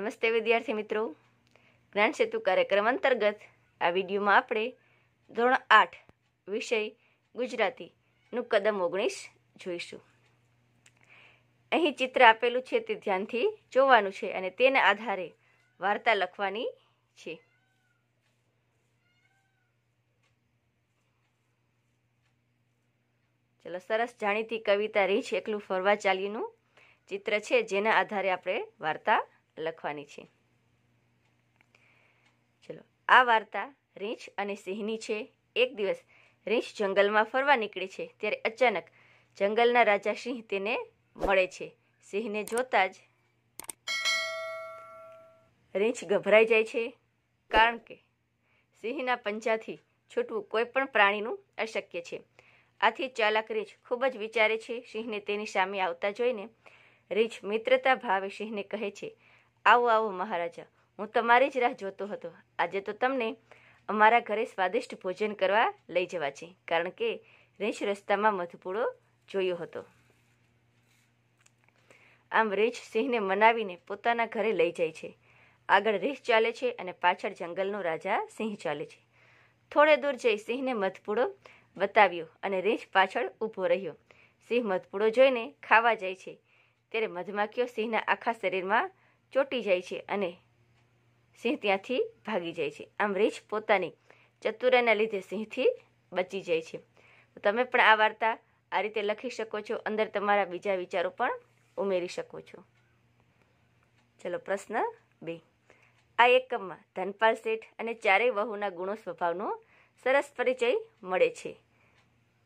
નમસ્તે વિદ્યાર્થી મિત્રો જ્ઞાન સેતુ કાર્યક્રમ અંતર્ગત આ વિડીયોમાં આપણે ધોરણ આઠ વિષય ગુજરાતીનું કદમ ઓગણીસ જોઈશું અહીં ચિત્ર આપેલું છે તે ધ્યાનથી જોવાનું છે અને તેના આધારે વાર્તા લખવાની છે ચલો સરસ જાણીતી કવિતા રહી એકલું ફરવા ચાલીનું ચિત્ર છે જેના આધારે આપણે વાર્તા લખવાની છે ચલો આ વાર્તા રીંછ અને સિંહની છે એક દિવસ રીંછ જંગલમાં ફરવા નીકળે છે ત્યારે અચાનક જંગલના રાજા સિંહ તેને મળે છે સિંહને જોતા જ રીંછ ગભરાઈ જાય છે કારણ કે સિંહના પંજાથી છૂટવું કોઈ પણ પ્રાણીનું અશક્ય છે આથી ચાલાક રીંછ ખૂબ જ વિચારે છે સિંહને તેની સામે આવતા જોઈને રીંછ મિત્રતા ભાવે સિંહને કહે છે આવો આવો મહારાજા હું તમારી જ રાહ જોતો હતો આજે તો તમને અમારા ઘરે સ્વાદિષ્ટ ભોજન કરવા લઈ જવા છે કારણ કે રેંચ રસ્તામાં મધપૂડો જોયો હતો આમ રીંછ સિંહને મનાવીને પોતાના ઘરે લઈ જાય છે આગળ રીંછ ચાલે છે અને પાછળ જંગલનો રાજા સિંહ ચાલે છે થોડે દૂર જઈ સિંહને મધપૂડો બતાવ્યો અને રીંછ પાછળ ઊભો રહ્યો સિંહ મધપૂડો જોઈને ખાવા જાય છે ત્યારે મધમાખીઓ સિંહના આખા શરીરમાં ચોંટી જાય છે અને સિંહ ત્યાંથી ભાગી જાય છે આમ રીછ પોતાની ચતુરાના લીધે સિંહથી બચી જાય છે તમે પણ આ વાર્તા આ રીતે લખી શકો છો અંદર તમારા બીજા વિચારો પણ ઉમેરી શકો છો ચલો પ્રશ્ન બે આ એકમમાં ધનપાલ શેઠ અને ચારેય વહુના ગુણો સ્વભાવનો સરસ પરિચય મળે છે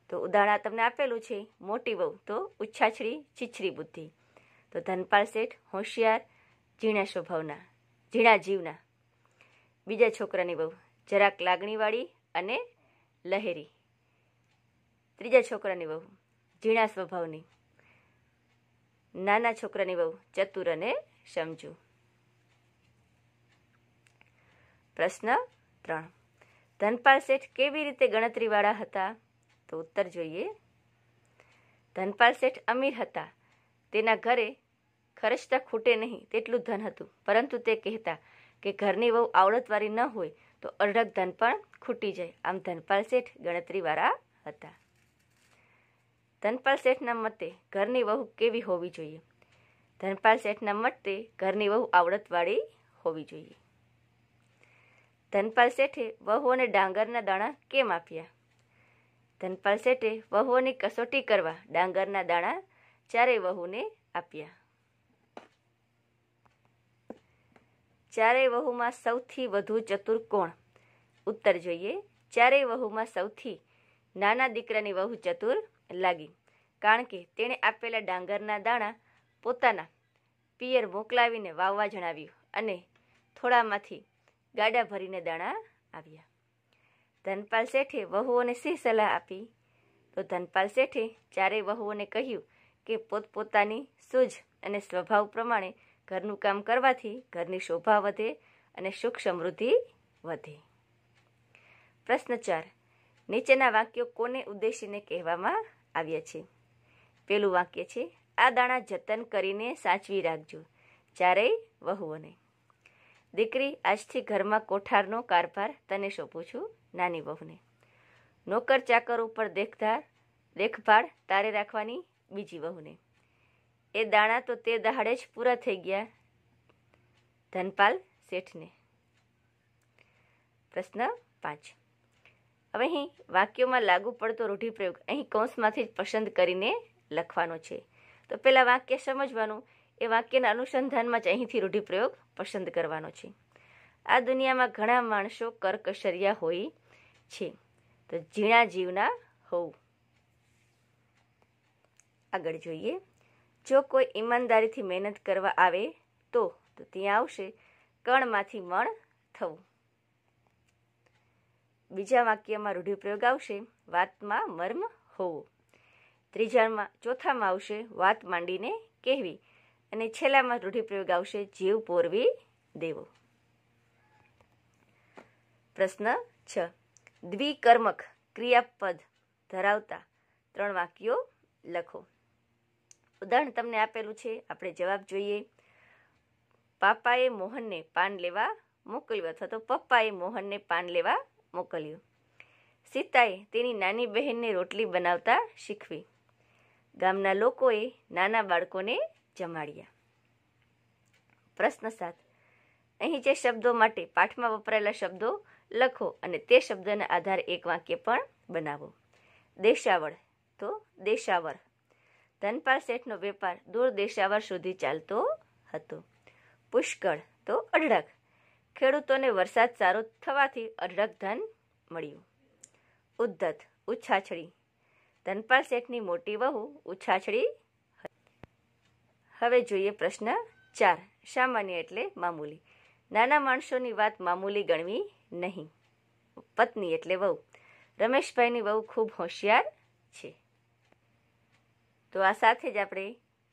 તો ઉદાહરણ તમને આપેલું છે મોટી વહુ તો ઉચ્છાછડી છીછરી બુદ્ધિ તો ધનપાલ શેઠ હોશિયાર ઝીણા સ્વભાવના ઝીણા જીવના બીજા છોકરાની બહુ જરાક લાગણીવાળી અને લહેરી ત્રીજા છોકરાની બહુ ઝીણા સ્વભાવની નાના છોકરાની બહુ ચતુર અને સમજુ પ્રશ્ન ત્રણ ધનપાલ શેઠ કેવી રીતે ગણતરીવાળા હતા તો ઉત્તર જોઈએ ધનપાલ શેઠ અમીર હતા તેના ઘરે ખર્ચતા ખૂટે નહીં તેટલું ધન હતું પરંતુ તે કહેતા કે ઘરની વહુ આવડતવાળી ન હોય તો અઢળક ધન પણ ખૂટી જાય આમ ધનપાલ શેઠ ગણતરીવાળા હતા ધનપાલ શેઠના મતે ઘરની વહુ કેવી હોવી જોઈએ ધનપાલ શેઠના મતે ઘરની વહુ આવડતવાળી હોવી જોઈએ ધનપાલ શેઠે વહુ અને ડાંગરના દાણા કેમ આપ્યા ધનપાલ શેઠે વહુઓની કસોટી કરવા ડાંગરના દાણા ચારેય વહુને આપ્યા ચારેય વહુમાં સૌથી વધુ ચતુર કોણ ઉત્તર જોઈએ ચારેય વહુમાં સૌથી નાના દીકરાની વહુ ચતુર લાગી કારણ કે તેણે આપેલા ડાંગરના દાણા પોતાના પિયર મોકલાવીને વાવવા જણાવ્યું અને થોડામાંથી ગાડા ભરીને દાણા આવ્યા ધનપાલ શેઠે વહુઓને શી સલાહ આપી તો ધનપાલ શેઠે ચારેય વહુઓને કહ્યું કે પોતપોતાની સૂઝ અને સ્વભાવ પ્રમાણે ઘરનું કામ કરવાથી ઘરની શોભા વધે અને સુખ સમૃદ્ધિ વધે પ્રશ્ન ચાર નીચેના વાક્યો કોને ઉદ્દેશીને કહેવામાં આવ્યા છે પેલું વાક્ય છે આ દાણા જતન કરીને સાચવી રાખજો ચારેય વહુઓને દીકરી આજથી ઘરમાં કોઠારનો કારભાર તને સોંપું છું નાની વહુને નોકર ચાકર ઉપર દેખધાર દેખભાળ તારે રાખવાની બીજી વહુને એ દાણા તો તે દહાડે જ પૂરા થઈ ગયા ધનપાલ શેઠને પ્રશ્ન પાંચ હવે અહીં વાક્યોમાં લાગુ પડતો રૂઢિપ્રયોગ અહીં કૌંસમાંથી જ પસંદ કરીને લખવાનો છે તો પહેલાં વાક્ય સમજવાનું એ વાક્યના અનુસંધાનમાં જ અહીંથી રૂઢિપ્રયોગ પસંદ કરવાનો છે આ દુનિયામાં ઘણા માણસો કર્કશરિયા હોય છે તો ઝીણા જીવના હોવું આગળ જોઈએ જો કોઈ ઈમાનદારીથી મહેનત કરવા આવે તો તો ત્યાં આવશે કણમાંથી મણ થવું બીજા વાક્યમાં રૂઢિપ્રયોગ આવશે વાતમાં મર્મ હોવો ત્રીજામાં ચોથામાં આવશે વાત માંડીને કહેવી અને છેલ્લામાં રૂઢિપ્રયોગ આવશે જીવ પોરવી દેવો પ્રશ્ન છ દ્વિકર્મક ક્રિયાપદ ધરાવતા ત્રણ વાક્યો લખો ઉદાહરણ તમને આપેલું છે આપણે જવાબ જોઈએ પાપાએ મોહનને પાન લેવા મોકલ્યું અથવા તો પપ્પાએ મોહનને પાન લેવા મોકલ્યું સીતાએ તેની નાની બહેનને રોટલી બનાવતા શીખવી ગામના લોકોએ નાના બાળકોને જમાડ્યા પ્રશ્ન સાત અહીં જે શબ્દો માટે પાઠમાં વપરાયેલા શબ્દો લખો અને તે શબ્દના આધારે એક વાક્ય પણ બનાવો દેશાવળ તો દેશાવળ ધનપાલ શેઠનો વેપાર દૂર દેશાવર સુધી ચાલતો હતો પુષ્કળ તો અઢળક ખેડૂતોને વરસાદ સારો થવાથી અઢળક ધન મળ્યું ઉદ્ધત ઉછાછડી ધનપાલ શેઠની મોટી વહુ ઉછાછળી હવે જોઈએ પ્રશ્ન ચાર સામાન્ય એટલે મામૂલી નાના માણસોની વાત મામૂલી ગણવી નહીં પત્ની એટલે વહુ રમેશભાઈની વહુ ખૂબ હોશિયાર છે તો આ સાથે જ આપણે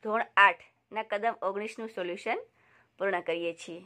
ધોરણ આઠના કદમ ઓગણીસનું સોલ્યુશન પૂર્ણ કરીએ છીએ